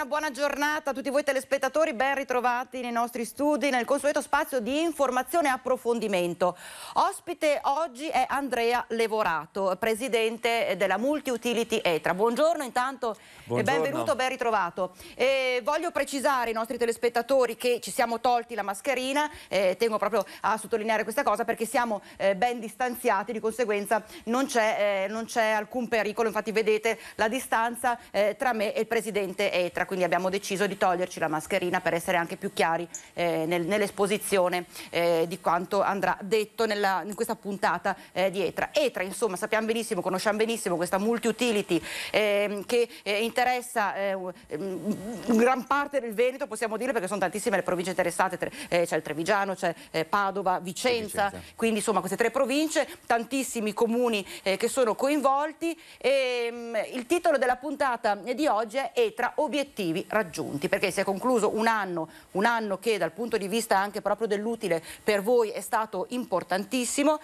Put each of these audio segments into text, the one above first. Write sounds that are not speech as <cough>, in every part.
una buona giornata a tutti voi telespettatori, ben ritrovati nei nostri studi, nel consueto spazio di informazione e approfondimento. Ospite oggi è Andrea Levorato, presidente della Multi Utility ETRA. Buongiorno intanto Buongiorno. e benvenuto, ben ritrovato. E voglio precisare ai nostri telespettatori che ci siamo tolti la mascherina, eh, tengo proprio a sottolineare questa cosa perché siamo eh, ben distanziati, di conseguenza non c'è eh, alcun pericolo, infatti vedete la distanza eh, tra me e il presidente ETRA quindi abbiamo deciso di toglierci la mascherina per essere anche più chiari eh, nel, nell'esposizione eh, di quanto andrà detto nella, in questa puntata eh, di ETRA. ETRA insomma sappiamo benissimo, conosciamo benissimo questa multi-utility ehm, che eh, interessa eh, ehm, gran parte del Veneto possiamo dire perché sono tantissime le province interessate, tre, eh, c'è il Trevigiano, c'è Padova, Vicenza, Vicenza, quindi insomma queste tre province, tantissimi comuni che sono coinvolti. E, ehm, il titolo della puntata di oggi è ETRA obiettivi obiettivi raggiunti, perché si è concluso un anno, un anno che dal punto di vista anche proprio dell'utile per voi è stato importantissimo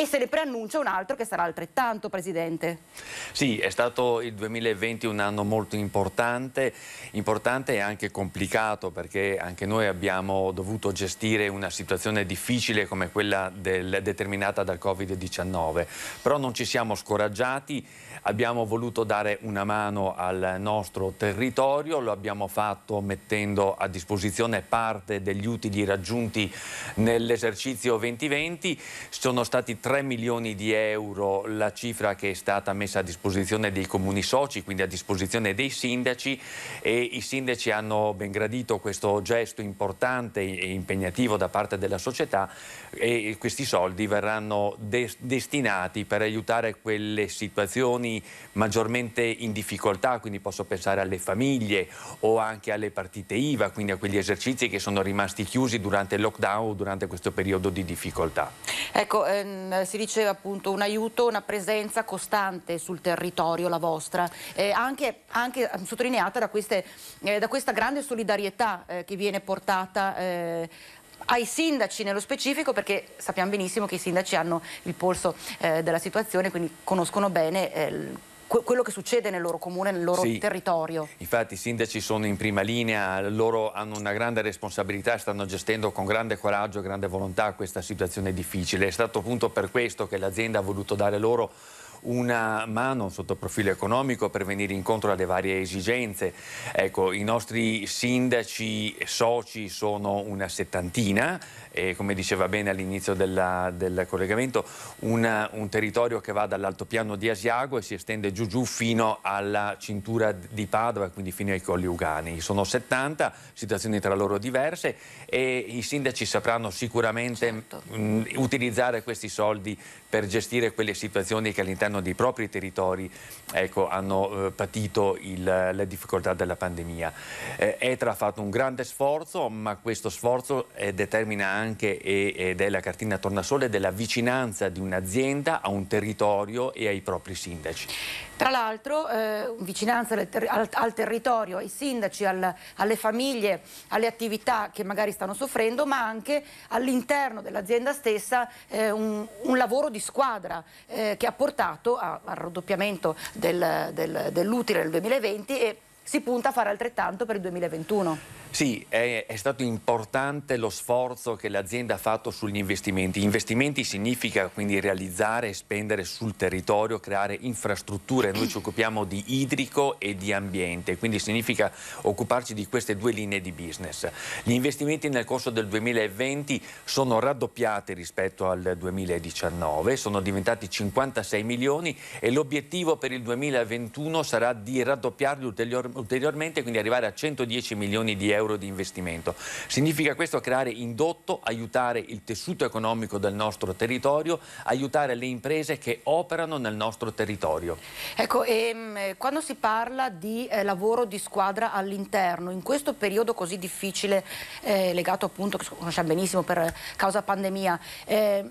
e se ne preannuncia un altro che sarà altrettanto, Presidente. Sì, è stato il 2020 un anno molto importante, importante e anche complicato perché anche noi abbiamo dovuto gestire una situazione difficile come quella del, determinata dal Covid-19, però non ci siamo scoraggiati, abbiamo voluto dare una mano al nostro territorio, lo abbiamo fatto mettendo a disposizione parte degli utili raggiunti nell'esercizio 2020, sono stati tre 3 milioni di euro la cifra che è stata messa a disposizione dei comuni soci, quindi a disposizione dei sindaci e i sindaci hanno ben gradito questo gesto importante e impegnativo da parte della società e questi soldi verranno de destinati per aiutare quelle situazioni maggiormente in difficoltà, quindi posso pensare alle famiglie o anche alle partite IVA, quindi a quegli esercizi che sono rimasti chiusi durante il lockdown, durante questo periodo di difficoltà. Ecco, ehm Ehm, si diceva appunto un aiuto, una presenza costante sul territorio la vostra, eh, anche, anche, ehm, sottolineata da, queste, eh, da, questa grande solidarietà eh, che viene portata eh, ai sindaci nello specifico perché sappiamo benissimo che i sindaci hanno il polso eh, della situazione, quindi conoscono bene eh, que quello che succede nel loro comune, nel loro sì. territorio. Infatti i sindaci sono in prima linea, loro hanno una grande responsabilità, stanno gestendo con grande coraggio e grande volontà questa situazione difficile. È stato appunto per questo che l'azienda ha voluto dare loro una mano sotto profilo economico per venire incontro alle varie esigenze. Ecco, i nostri sindaci soci sono una settantina, e come diceva bene all'inizio del collegamento, una, un territorio che va dall'altopiano di Asiago e si estende giù giù fino alla cintura di Padova, quindi fino ai Colli Ugani. Sono 70, situazioni tra loro diverse e i sindaci sapranno sicuramente certo. mh, mm, utilizzare questi soldi per gestire quelle situazioni che all'interno dei propri territori ecco, hanno eh, patito il, le difficoltà della pandemia. Eh, ETRA ha fatto un grande sforzo, ma questo sforzo eh, determina anche anche e, e della cartina Tornasole della vicinanza di un'azienda a un territorio e ai propri sindaci. Tra l'altro eh, vicinanza al, ter al, al, territorio, ai sindaci, al, alle famiglie, alle attività che magari stanno soffrendo, ma anche all'interno dell'azienda stessa eh, un, un, lavoro di squadra eh, che ha portato a, al raddoppiamento del, del, dell'utile nel 2020 e si punta a fare altrettanto per il 2021. Sì, è, è, stato importante lo sforzo che l'azienda ha fatto sugli investimenti. Investimenti significa quindi realizzare e spendere sul territorio, creare infrastrutture. Noi ci occupiamo di idrico e di ambiente, quindi significa occuparci di queste due linee di business. Gli investimenti nel corso del 2020 sono raddoppiati rispetto al 2019, sono diventati 56 milioni e l'obiettivo per il 2021 sarà di raddoppiarli ulterior ulteriormente, quindi arrivare a 110 milioni di euro euro di investimento. Significa questo creare indotto, aiutare il tessuto economico del nostro territorio, aiutare le imprese che operano nel nostro territorio. Ecco, e, ehm, quando si parla di eh, lavoro di squadra all'interno, in questo periodo così difficile, eh, legato appunto, che conosciamo benissimo per causa pandemia, eh,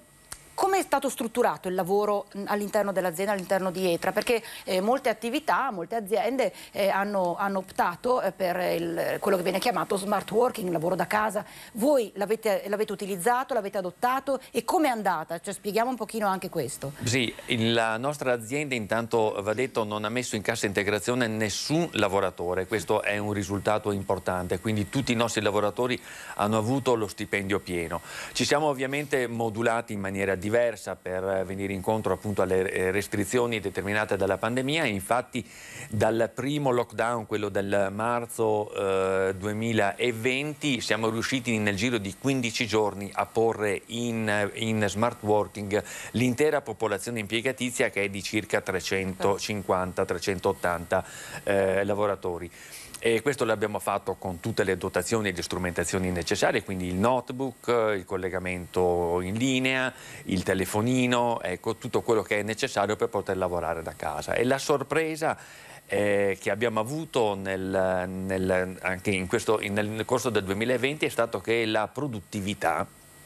come è stato strutturato il lavoro all'interno dell'azienda, all'interno di ETRA? Perché eh, molte attività, molte aziende eh, hanno, hanno, optato eh, per il, quello che viene chiamato smart working, lavoro da casa. Voi l'avete, utilizzato, l'avete adottato e come è andata? Cioè, spieghiamo un pochino anche questo. Sì, la nostra azienda intanto, va detto, non ha messo in cassa integrazione nessun lavoratore. Questo è un risultato importante. Quindi tutti i nostri lavoratori hanno avuto lo stipendio pieno. Ci siamo ovviamente modulati in maniera diversa diversa per venire incontro appunto alle eh, restrizioni determinate dalla pandemia. Infatti dal primo lockdown, quello del marzo eh, 2020, siamo riusciti nel giro di 15 giorni a porre in, in smart working l'intera popolazione impiegatizia che è di circa 350-380 eh, lavoratori e questo l'abbiamo fatto con tutte le dotazioni e le strumentazioni necessarie, quindi il notebook, il collegamento in linea, il telefonino, ecco tutto quello che è necessario per poter lavorare da casa. E la sorpresa eh, che abbiamo avuto nel, nel, anche questo, nel, nel corso del 2020 è stato che la produttività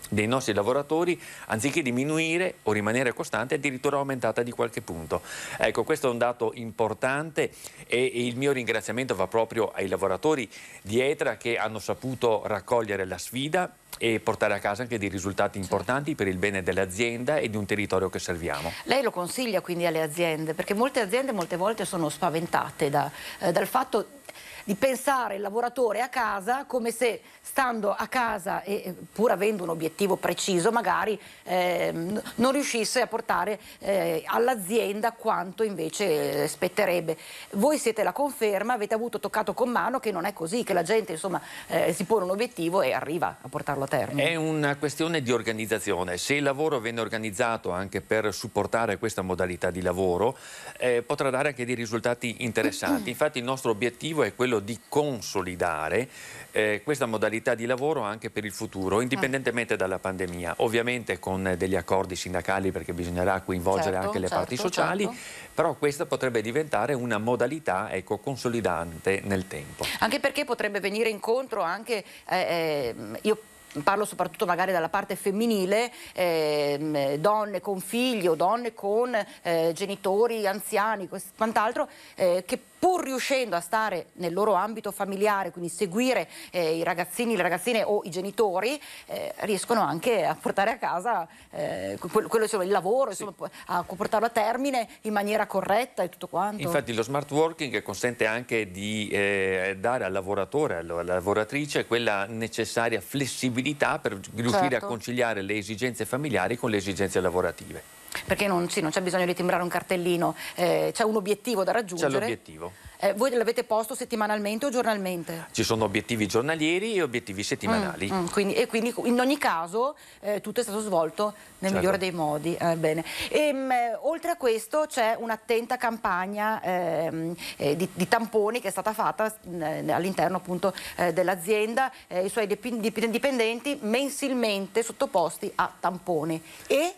dei nostri lavoratori anziché diminuire o rimanere costante addirittura aumentata di qualche punto. Ecco, questo è un dato importante e il mio ringraziamento va proprio ai lavoratori di ETRA che hanno saputo raccogliere la sfida e portare a casa anche dei risultati importanti certo. per il bene dell'azienda e di un territorio che serviamo. Lei lo consiglia quindi alle aziende perché molte aziende molte volte sono spaventate da, eh, dal fatto di pensare il lavoratore a casa come se stando a casa e pur avendo un obiettivo preciso magari ehm, non riuscisse a portare eh, all'azienda quanto invece eh, spetterebbe. Voi siete la conferma, avete avuto toccato con mano che non è così, che la gente insomma eh, si pone un obiettivo e arriva a portarlo a termine. È una questione di organizzazione, se il lavoro viene organizzato anche per supportare questa modalità di lavoro eh, potrà dare anche dei risultati interessanti, <clears throat> infatti il nostro obiettivo è quello quello di consolidare eh, questa modalità di lavoro anche per il futuro, indipendentemente dalla pandemia, ovviamente con degli accordi sindacali perché bisognerà coinvolgere certo, anche le certo, parti sociali, certo. però questa potrebbe diventare una modalità ecco, consolidante nel tempo. Anche perché potrebbe venire incontro anche, eh, eh io parlo soprattutto magari dalla parte femminile, ehm, donne con figli o donne con eh, genitori anziani, quant'altro, eh, che pur riuscendo a stare nel loro ambito familiare, quindi seguire eh, i ragazzini, le ragazzine o i genitori, eh, riescono anche a portare a casa eh, quello, insomma, il lavoro, insomma, a portarlo a termine in maniera corretta e tutto quanto. Infatti lo smart working consente anche di eh, dare al lavoratore, alla lavoratrice, quella necessaria flessibilità liquidità per riuscire certo. a conciliare le esigenze familiari con le esigenze lavorative perché non, sì, non c'è bisogno di timbrare un cartellino, eh, c'è un obiettivo da raggiungere. C'è l'obiettivo. Eh, voi l'avete posto settimanalmente o giornalmente? Ci sono obiettivi giornalieri e obiettivi settimanali. Mm, mm, quindi, e quindi in ogni caso eh, tutto è stato svolto nel certo. migliore dei modi. Eh, bene. E, ehm, mh, oltre a questo c'è un'attenta campagna ehm, eh, di, di, tamponi che è stata fatta eh, all'interno appunto dell'azienda, i suoi dipendenti mensilmente sottoposti a tamponi. E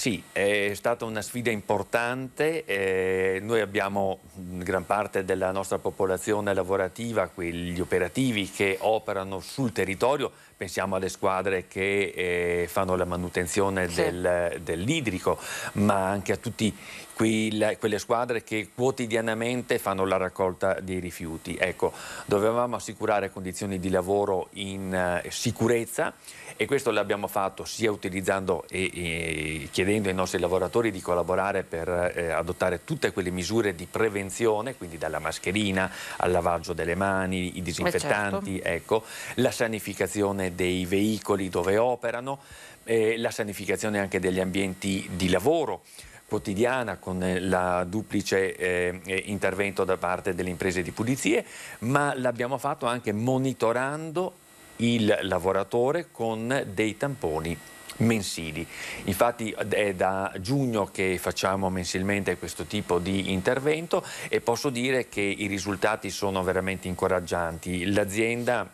sì, è stata una sfida importante, eh, noi abbiamo gran parte della nostra popolazione lavorativa, quegli operativi che operano sul territorio, pensiamo alle squadre che eh, fanno la manutenzione sì. del, dell'idrico, ma anche a tutte quelle squadre che quotidianamente fanno la raccolta dei rifiuti. Ecco, dovevamo assicurare condizioni di lavoro in eh, sicurezza e questo l'abbiamo fatto sia utilizzando e, e, chiedendo ai nostri lavoratori di collaborare per eh, adottare tutte quelle misure di prevenzione, quindi dalla mascherina al lavaggio delle mani, i eh, certo. disinfettanti, certo. ecco, la sanificazione dei veicoli dove operano, eh, la sanificazione anche degli ambienti di lavoro quotidiana con eh, la duplice eh, intervento da parte delle imprese di pulizie, ma l'abbiamo fatto anche monitorando il lavoratore con dei tamponi mensili. Infatti è da giugno che facciamo mensilmente questo tipo di intervento e posso dire che i risultati sono veramente incoraggianti. L'azienda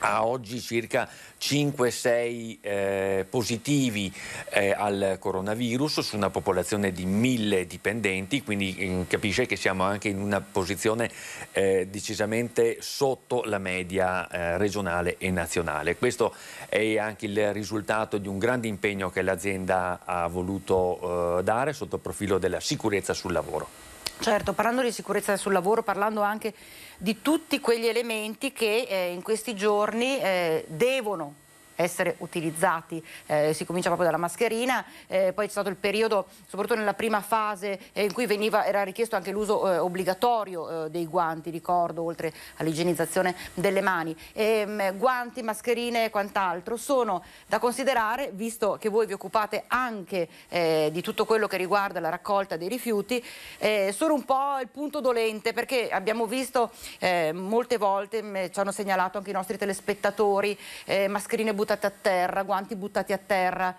a oggi circa 5-6 eh, positivi eh, al coronavirus su una popolazione di 1000 dipendenti, quindi eh, capisce che siamo anche in una posizione eh, decisamente sotto la media eh, regionale e nazionale. Questo è anche il risultato di un grande impegno che l'azienda ha voluto eh, dare sotto il profilo della sicurezza sul lavoro. Certo, parlando di sicurezza sul lavoro, parlando anche di tutti quegli elementi che eh, in questi giorni eh, devono essere utilizzati. Eh, si comincia proprio dalla mascherina, eh, poi c'è stato il periodo, soprattutto nella prima fase, eh, in cui veniva, era richiesto anche l'uso eh, obbligatorio eh, dei guanti, ricordo, oltre all'igienizzazione delle mani. E, ehm, guanti, mascherine e quant'altro sono da considerare, visto che voi vi occupate anche eh, di tutto quello che riguarda la raccolta dei rifiuti, sono un po' il punto dolente perché abbiamo visto molte volte, mm, ci hanno segnalato anche i nostri telespettatori, mascherine buttate buttati a terra, guanti buttati a terra,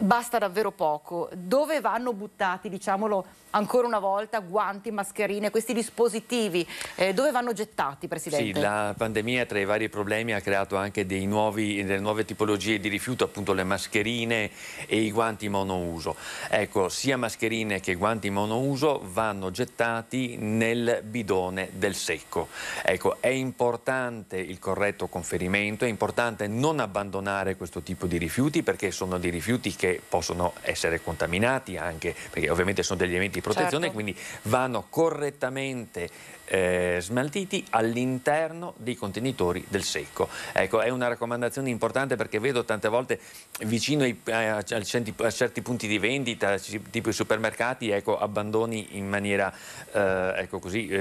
basta davvero poco. Dove vanno buttati, diciamolo ancora una volta, guanti, mascherine, questi dispositivi? Eh, dove vanno gettati, Presidente? Sì, la pandemia tra i vari problemi ha creato anche nuovi, delle nuove tipologie di rifiuto, appunto le mascherine e i guanti monouso. Ecco, sia mascherine che guanti monouso vanno gettati nel bidone del secco. Ecco, è importante il corretto conferimento, è importante non abbandonare questo tipo di rifiuti perché sono dei rifiuti che che possono essere contaminati anche, perché ovviamente sono degli elementi di protezione, certo. quindi vanno correttamente eh, smaltiti all'interno dei contenitori del secco. Ecco, è una raccomandazione importante perché vedo tante volte vicino ai, eh, a, a, a, certi punti di vendita, tipo i supermercati, ecco, abbandoni in maniera eh, ecco così, eh,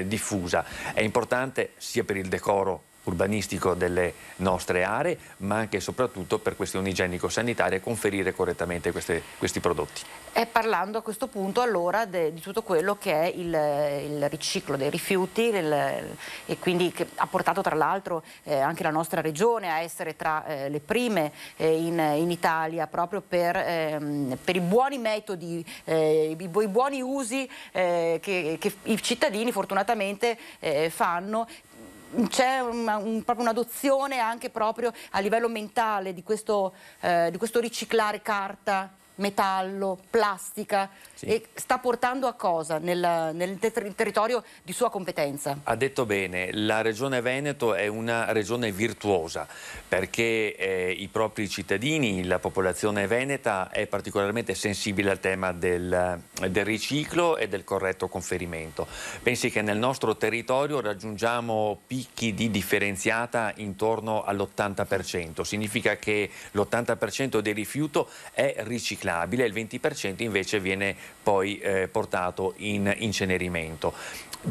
eh diffusa. È importante sia per il decoro urbanistico delle nostre aree, ma anche e soprattutto per questioni igienico-sanitarie, conferire correttamente queste, questi prodotti. E parlando a questo punto allora de, di tutto quello che è il, il riciclo dei rifiuti del, e quindi che ha portato tra l'altro eh, anche la nostra regione a essere tra eh, le prime eh, in, in, Italia proprio per, ehm, per i buoni metodi, i, eh, i, buoni usi eh, che, che, i cittadini fortunatamente eh, fanno c'è una, un, proprio un'adozione anche proprio a livello mentale di questo, eh, di questo riciclare carta metallo, plastica sì. e sta portando a cosa nel, nel ter territorio di sua competenza? Ha detto bene, la regione Veneto è una regione virtuosa perché eh, i propri cittadini, la popolazione veneta è particolarmente sensibile al tema del, del riciclo e del corretto conferimento. Pensi che nel nostro territorio raggiungiamo picchi di differenziata intorno all'80%, significa che l'80% del rifiuto è riciclato riciclabile, il 20% invece viene poi eh, portato in incenerimento.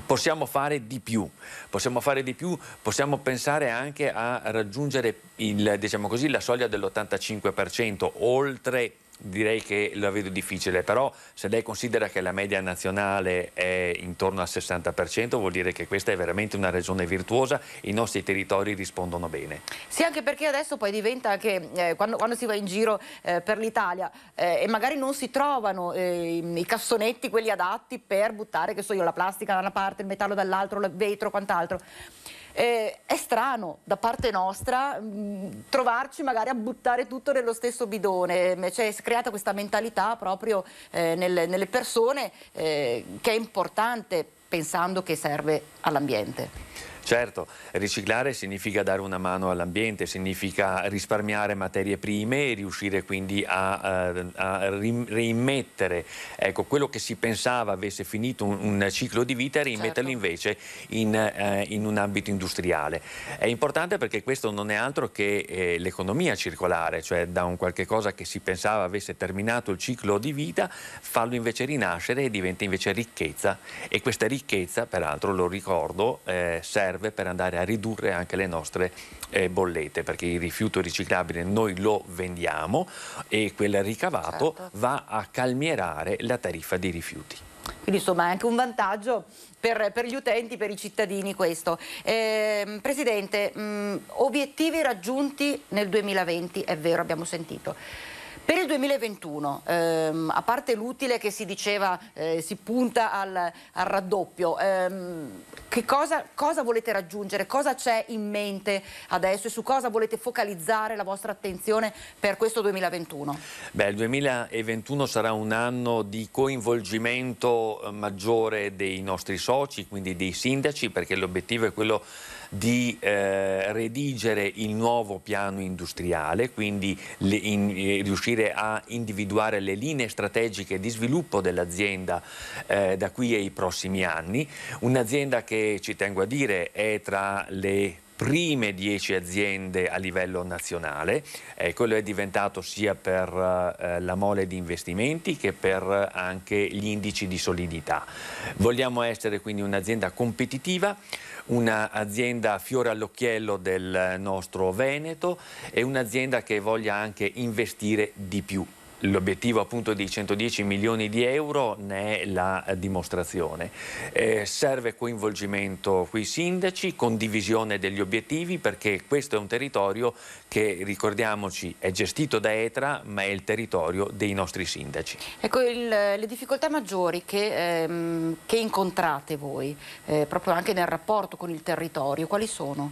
Possiamo fare di più, possiamo fare di più, possiamo pensare anche a raggiungere il, diciamo così, la soglia dell'85%, oltre direi che la vedo difficile, però se lei considera che la media nazionale è intorno al 60%, vuol dire che questa è veramente una regione virtuosa, i nostri territori rispondono bene. Sì, anche perché adesso poi diventa che eh, quando, quando, si va in giro eh, per l'Italia eh, e magari non si trovano ehm, i cassonetti, quelli adatti per buttare, che so io, la plastica da una parte, il metallo dall'altro, il vetro, quant'altro eh, è strano da parte nostra mh, mm, trovarci magari a buttare tutto nello stesso bidone, mm, cioè, si è creata questa mentalità proprio eh, nel, nelle persone eh, che è importante pensando che serve all'ambiente. Certo, riciclare significa dare una mano all'ambiente, significa risparmiare materie prime e riuscire quindi a, eh, a rimettere ecco, quello che si pensava avesse finito un, un ciclo di vita e rimetterlo certo. invece in, eh, in, un ambito industriale. È importante perché questo non è altro che eh, l'economia circolare, cioè da un qualche cosa che si pensava avesse terminato il ciclo di vita, farlo invece rinascere e diventa invece ricchezza e questa ricchezza, peraltro lo ricordo, eh, serve serve per andare a ridurre anche le nostre eh, bollette, perché il rifiuto riciclabile noi lo vendiamo e quel ricavato certo. va a calmierare la tariffa dei rifiuti. Quindi insomma è anche un vantaggio per, per gli utenti, per i cittadini questo. Eh, Presidente, mh, mm, obiettivi raggiunti nel 2020, è vero, abbiamo sentito. Per il 2021, ehm, a parte l'utile che si diceva eh, si punta al, al raddoppio, ehm, che cosa, cosa volete raggiungere? Cosa c'è in mente adesso e su cosa volete focalizzare la vostra attenzione per questo 2021? Beh, il 2021 sarà un anno di coinvolgimento eh, maggiore dei nostri soci, quindi dei sindaci, perché l'obiettivo è quello di eh, redigere il nuovo piano industriale, quindi le, in, eh, riuscire a individuare le linee strategiche di sviluppo dell'azienda eh, da qui ai prossimi anni. Un'azienda che, ci tengo a dire, è tra le prime 10 aziende a livello nazionale, eh, quello è diventato sia per eh, la mole di investimenti che per eh, anche gli indici di solidità. Vogliamo essere quindi un'azienda competitiva, un'azienda fiore all'occhiello del nostro Veneto e un'azienda che voglia anche investire di più L'obiettivo appunto dei 110 milioni di euro ne è la eh, dimostrazione. Eh, serve coinvolgimento con i sindaci, condivisione degli obiettivi perché questo è un territorio che ricordiamoci è gestito da ETRA ma è il territorio dei nostri sindaci. Ecco il, le difficoltà maggiori che, ehm, che incontrate voi eh, proprio anche nel rapporto con il territorio quali sono?